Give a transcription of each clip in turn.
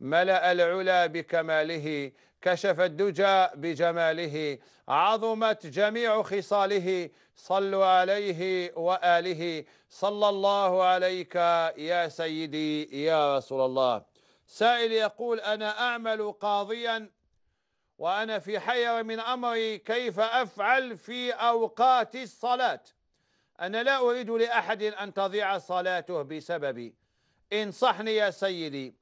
ملأ العلا بكماله كشف الدجى بجماله عظمت جميع خصاله صلوا عليه وآله صلى الله عليك يا سيدي يا رسول الله سائل يقول أنا أعمل قاضيا وأنا في حيرة من أمري كيف أفعل في أوقات الصلاة أنا لا أريد لأحد أن تضيع صلاته بسببي انصحني يا سيدي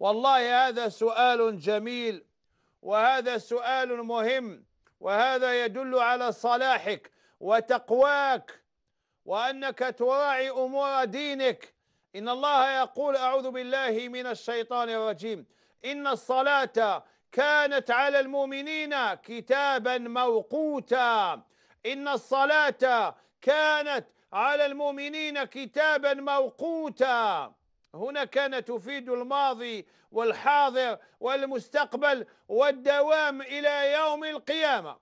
والله هذا سؤال جميل وهذا سؤال مهم وهذا يدل على صلاحك وتقواك وأنك تراعي أمور دينك إن الله يقول أعوذ بالله من الشيطان الرجيم إن الصلاة كانت على المؤمنين كتابا موقوتا إن الصلاة كانت على المؤمنين كتابا موقوتا هنا كان تفيد الماضي والحاضر والمستقبل والدوام إلى يوم القيامة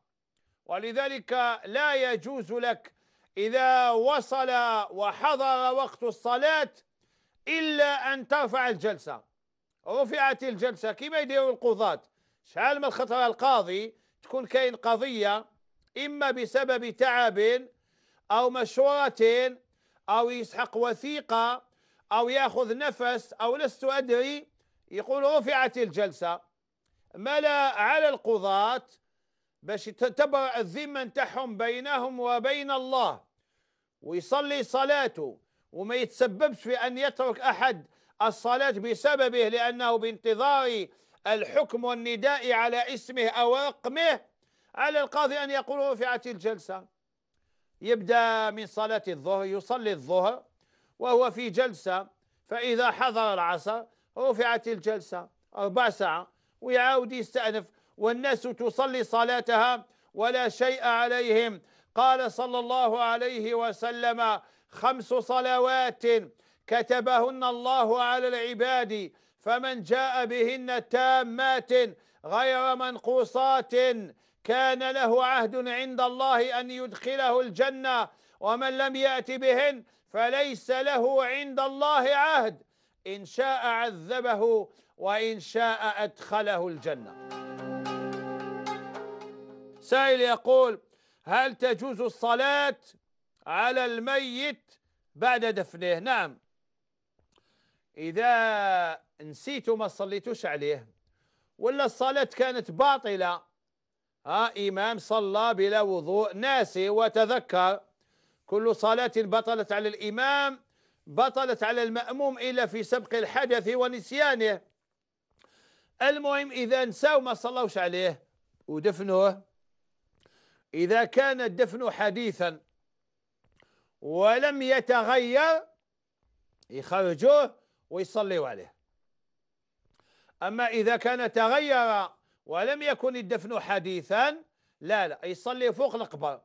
ولذلك لا يجوز لك إذا وصل وحضر وقت الصلاة إلا أن ترفع الجلسة رفعت الجلسة كما يديروا القضاة شحال من خطرة القاضي تكون كاين قضية إما بسبب تعب أو مشورة أو يسحق وثيقة أو يأخذ نفس أو لست أدري يقول رفعت الجلسة ملا على القضاة باش تبرأ الذمة نتاعهم بينهم وبين الله ويصلي صلاته وما يتسببش في أن يترك أحد الصلاة بسببه لأنه بانتظار الحكم والنداء على اسمه أو رقمه على القاضي أن يقول رفعت الجلسة يبدأ من صلاة الظهر يصلي الظهر وهو في جلسة فإذا حضر العصر رفعت الجلسة أربع ساعة ويعاود يستأنف والناس تصلي صلاتها ولا شيء عليهم قال صلى الله عليه وسلم خمس صلوات كتبهن الله على العباد فمن جاء بهن تامات غير منقوصات كان له عهد عند الله أن يدخله الجنة ومن لم يأت بهن فليس له عند الله عهد إن شاء عذبه وإن شاء أدخله الجنة سائل يقول هل تجوز الصلاة على الميت بعد دفنه نعم إذا نسيت ما صليتوش عليه ولا الصلاة كانت باطلة ها إمام صلى بلا وضوء ناسي وتذكر كل صلاة بطلت على الإمام بطلت على المأموم إلا في سبق الحدث ونسيانه المهم إذا نساو ما صلوش عليه ودفنوه إذا كان الدفن حديثا ولم يتغير يخرجوه ويصليوا عليه أما إذا كان تغير ولم يكن الدفن حديثا لا لا يصلي فوق القبر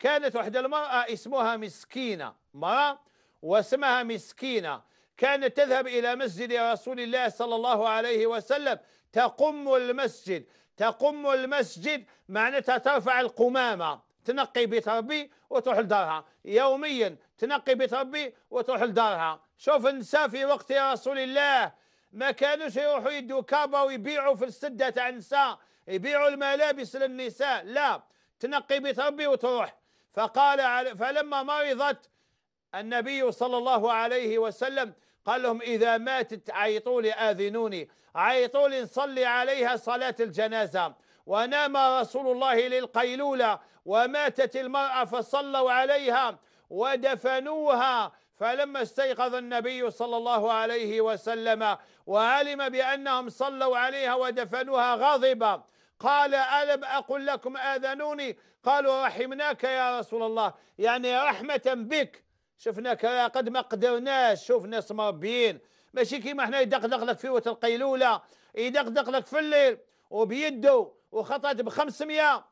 كانت واحدة المرأة اسمها مسكينة مرأة واسمها مسكينة كانت تذهب إلى مسجد رسول الله صلى الله عليه وسلم تقم المسجد تقم المسجد معناتها ترفع القمامة تنقي بيت ربي وتروح لدارها يوميا تنقي بيت ربي وتروح لدارها شوف النساء في وقت رسول الله ما كانوش يروحوا يدوا كابا ويبيعوا في السدة تاع النساء يبيعوا الملابس للنساء لا تنقي بيت ربي وتروح فقال فلما مرضت النبي صلى الله عليه وسلم قال لهم إذا ماتت عيطول آذنوني عيطول نصلي عليها صلاة الجنازة ونام رسول الله للقيلولة وماتت المرأة فصلوا عليها ودفنوها فلما استيقظ النبي صلى الله عليه وسلم وعلم بأنهم صلوا عليها ودفنوها غضب قال ألم أقل لكم آذنوني قالوا رحمناك يا رسول الله يعني رحمة بك شفناك قد ما قدرناش شوف ناس مربيين ماشي كيما حنا يدقدق لك في وقت القيلولة يدقدق لك في الليل وبيده وخطات ب 500 يا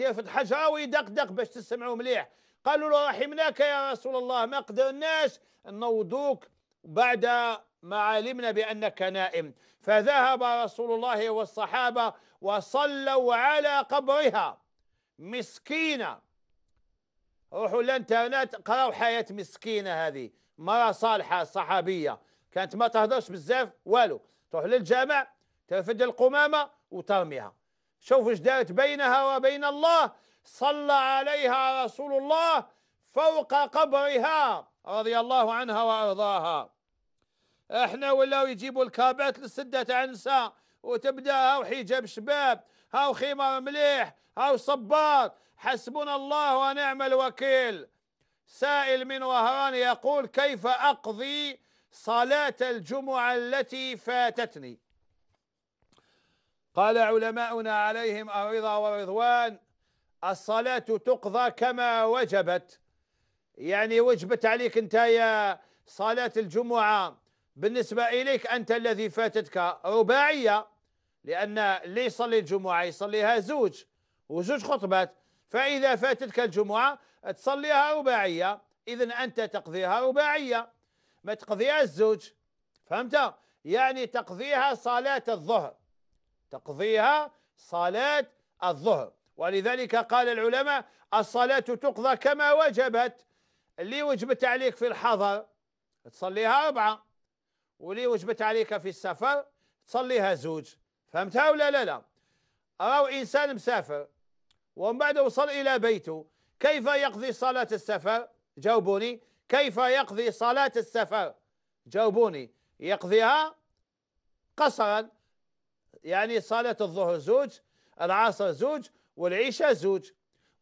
يفت حجرة ويدقدق باش تسمعوا مليح قالوا له رحمناك يا رسول الله ما قدرناش نوضوك بعد ما علمنا بأنك نائم فذهب رسول الله والصحابة وصلوا على قبرها مسكينة روحوا الانترنت قرأوا حياة مسكينة هذه مرة صالحة صحابية كانت ما تهضرش بزاف والو تروح للجامع ترفد القمامة وترميها شوفوا اش دارت بينها وبين الله صلى عليها رسول الله فوق قبرها رضي الله عنها وارضاها احنا ولاو يجيبوا الكابات تاع النساء وتبدا هاو حجاب شباب هاو خيمه مليح هاو صباط حسبنا الله ونعم الوكيل سائل من وهران يقول كيف اقضي صلاه الجمعه التي فاتتني قال علماؤنا عليهم الرضا ورضوان الصلاه تقضى كما وجبت يعني وجبت عليك انت يا صلاه الجمعه بالنسبة إليك أنت الذي فاتتك رباعية لأن اللي يصلي الجمعة يصليها زوج وزوج خطبات فإذا فاتتك الجمعة تصليها رباعية إذا أنت تقضيها رباعية ما تقضيها الزوج فهمت؟ يعني تقضيها صلاة الظهر تقضيها صلاة الظهر ولذلك قال العلماء الصلاة تقضى كما وجبت اللي وجبت عليك في الحضر تصليها أربعة ولي وجبت عليك في السفر تصليها زوج فهمتها ولا لا لا أو إنسان مسافر ومن بعد وصل إلى بيته كيف يقضي صلاة السفر جاوبوني كيف يقضي صلاة السفر جاوبوني يقضيها قصرا يعني صلاة الظهر زوج العصر زوج والعشاء زوج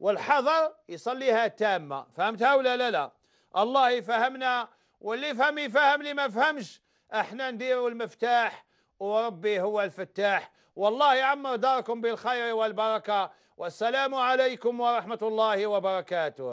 والحضر يصليها تامة فهمتها ولا لا لا الله يفهمنا واللي فهم يفهم اللي ما فهمش احنا نديروا المفتاح وربي هو الفتاح والله يعمر داركم بالخير والبركة والسلام عليكم ورحمة الله وبركاته